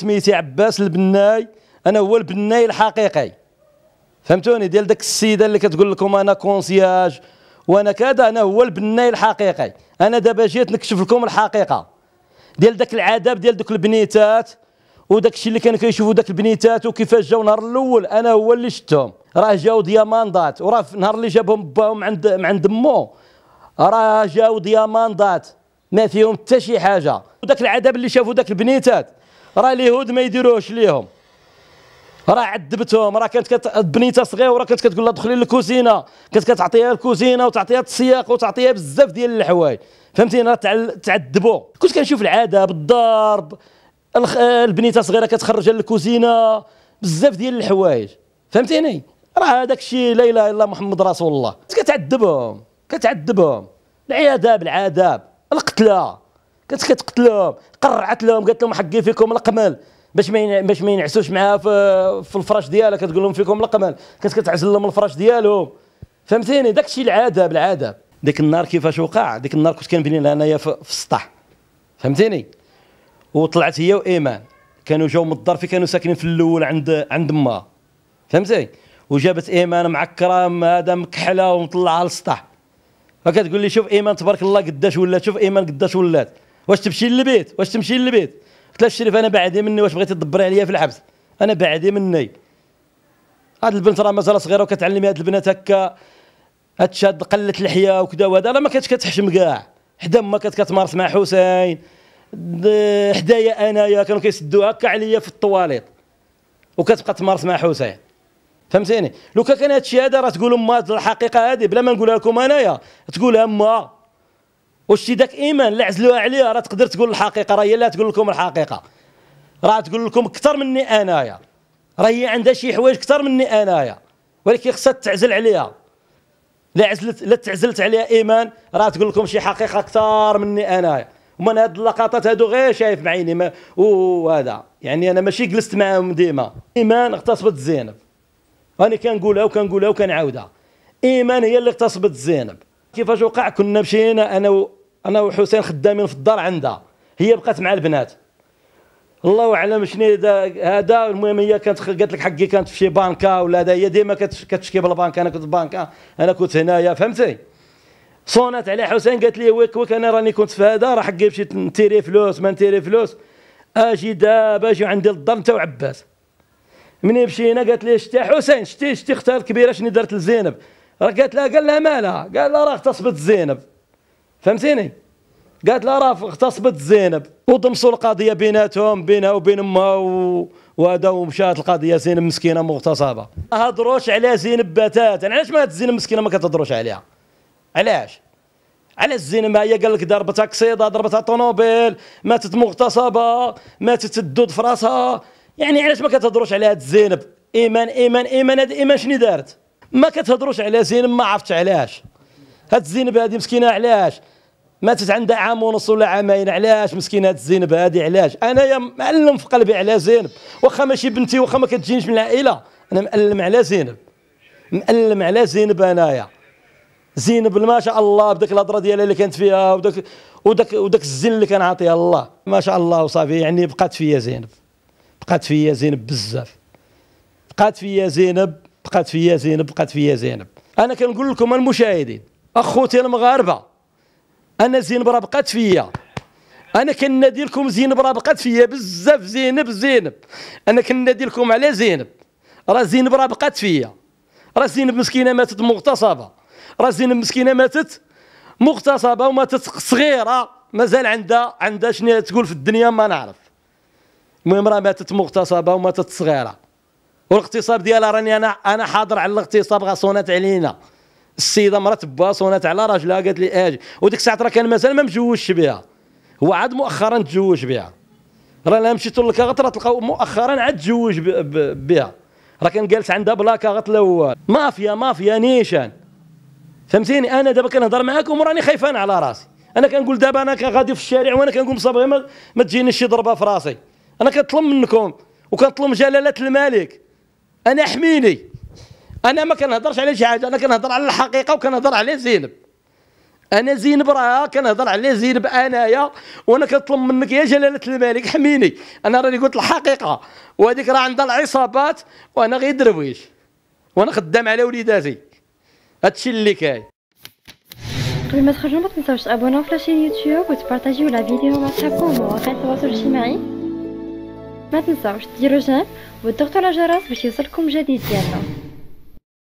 سميتي عباس البناي انا هو البناي الحقيقي فهمتوني ديال داك السيده اللي كتقول لكم انا كونسياج وانا كذا انا هو البناي الحقيقي انا دابا جيت نكشف لكم الحقيقه ديال داك العذاب ديال دوك البنيتات وداك الشيء اللي كانوا كيشوفوا داك البنيتات وكيفاش جاو نهار الاول انا هو اللي شفتهم راه جاو دياماندات وراه في نهار اللي جابهم باهم عند عند مو راه جاو دياماندات ما فيهم حتى شي حاجه وداك العذاب اللي شافوا داك البنيتات راه اليهود ما يديروهش ليهم راه عذبتهم راه كانت بنيتها صغيره كانت كتقول لها دخلي للكوزينه كانت كتعطيها الكوزينه وتعطيها السياق وتعطيها بزاف ديال الحوايج فهمتيني راه تعذبوا كنت كنشوف العاده بالضرب آه، البنيته صغيره كتخرجها للكوزينه بزاف ديال الحوايج فهمتيني راه هذاك الشيء لا اله الا محمد رسول الله كتعذبهم كتعذبهم العذاب العذاب القتله كانت كتقتلهم قرعت لهم قالت لهم حقي فيكم القمل باش ما باش ما ينعسوش معاها في, في الفراش ديالها كتقول لهم فيكم القمل كانت كتعزل لهم الفراش ديالهم فهمتيني داك الشيء العذاب العذاب ديك النار كيفاش وقع ديك النار كنت كنبني لها انايا في السطح فهمتيني وطلعت هي وايمان كانوا جاو من الدار فين كانوا ساكنين في الاول عند عند ما فهمتي وجابت ايمان معكره هذا مكحله ومطلعها للسطح فكتقول لي شوف ايمان تبارك الله قداش ولات شوف ايمان قداش ولات واش تمشي للبيت واش تمشي للبيت قلت لها الشريف انا بعدي مني واش بغيتي تدبري عليا في الحبس انا بعدي مني هاد البنت راه مازال صغيره وكتعلمي هاد البنات هكا تشاد قله الحياه وكذا وهذا راه ما كانتش كتحشم كاع حدا ما كانت كتمارس مع حسين حدايا انايا كانوا كيسدوها هكا عليا في الطواليط وكتبقى تمارس مع حسين فهمتيني لو كان هادشي هذا راه تقول ما الحقيقه هذه بلا ما نقولها لكم انايا تقولها ما واش تي ايمان اللي عزلوها عليها راه تقدر تقول الحقيقه راه هي اللي تقول لكم الحقيقه راه تقول لكم اكثر مني انايا راه هي عندها شي حوايج اكثر مني انايا ولكن خصها تعزل عليها لا عزلت لا تعزلت عليها ايمان راه تقول لكم شي حقيقه اكثر مني انايا ومن هاد اللقطات هادو غير شايف بعيني ما وهذا يعني انا ماشي جلست معاهم ديما ايمان اغتصبت زينب راني كنقولها وكنقولها وكنعاودها ايمان هي اللي اغتصبت زينب كيفاش وقع كنا مشينا انا انا وحسين خدامين في الدار عندها هي بقات مع البنات الله اعلم شنو هذا المهم هي كانت قالت لك حقي كانت في شي بانكا ولا هذا هي ديما كتشكي بالبانكا انا كنت بانكا انا كنت هنايا فهمتي صونات على حسين قالت لي ويك ويك انا راني كنت في هذا راه حقي مشيت نتيري فلوس ما نتيري فلوس اجي دابا اجي عندي للدار انت وعباس مني مشينا قالت لي شتي حسين شتي شتي اختها الكبيره شنو درت لزينب راه قالت لها قال لها مالها قال لها راه اغتصبت زينب فهمتيني قالت لا راه اغتصبت زينب وضمصوا القضيه بيناتهم بينها وبين امها وهذا ومشات القضيه زينب مسكينه مغتصبه ما هضروش على زينب بتاتا يعني علاش ما زينب مسكينه ما كتهضروش عليها علاش علاش زينب هي قال لك ضربتها قصيده ضربتها طوموبيل ماتت مغتصبه ماتت الدود في راسها يعني علاش ما كتهضروش على هاد زينب ايمان ايمان ايمان هاد ايمان شنو دارت ما كتهضروش على زينب ما عرفتش علاش هاد الزينب هادي مسكينه علاش ماتت عندها عام ونص ولا عامين علاش مسكينه هاد الزينب هذه علاش انا يا معلم في قلبي على زينب واخا ماشي بنتي واخا ما كتجينيش من العائله انا مألم على زينب مألم على زينب انايا زينب ما شاء الله بديك الهضره ديالها اللي كانت فيها وداك وداك وداك الزين اللي كان عاطيها الله ما شاء الله وصافي يعني بقات فيا زينب بقات فيا زينب بزاف بقات فيا زينب بقات فيا زينب بقات فيا زينب انا كنقول لكم المشاهدين اخوتي المغاربه انا زينب راه بقات فيا انا كنادي لكم زينب راه بقات فيا بزاف زينب زينب انا كنادي لكم على زينب راه زينب راه بقات فيا راه زينب مسكينه ماتت مغتصبه راه زينب مسكينه ماتت مغتصبه وماتت صغيره مازال عندها عندها شنو تقول في الدنيا ما نعرف المهم راه ماتت مغتصبه وماتت صغيره والاغتصاب ديالها راني انا انا حاضر على الاغتصاب غصونات علينا السيده مرات باصونات على راجلها قالت لي اجي وديك الساعه راه كان مازال ما مجوجش بها هو عاد مؤخرا تزوج بها راه لا مشيت للكاغط راه تلقاو مؤخرا عاد تزوج بها راه كان جالس عندها بلا كاغط الاول مافيا مافيا نيشان فهمتيني انا دابا كنهضر معاكم وراني خايفان على راسي انا كنقول دابا انا غادي في الشارع وانا كنقول مصابغي ما, ما تجينيش شي ضربه في راسي انا كنطلب منكم وكنطلب جلاله الملك انا احميني انا ما كنهضرش على شي حاجه انا كنهضر على الحقيقه وكنهضر على زينب انا زينب راه كنهضر على زينب انايا وانا كنطلب منك يا جلاله الملك حميني انا راني قلت الحقيقه وهذيك راه عندها العصابات وانا غير درويش وانا خدام على وليداتي هادشي اللي كاين قبل ما تخرجوا ما تنساوش تابوناو في لاشين يوتيوب وتبارطاجيو لا فيديو مع صحابكم ومواقع التواصل الاجتماعي ما تنساوش ديروا جيم وتضغطوا على الجرس باش يوصلكم جديد ديالنا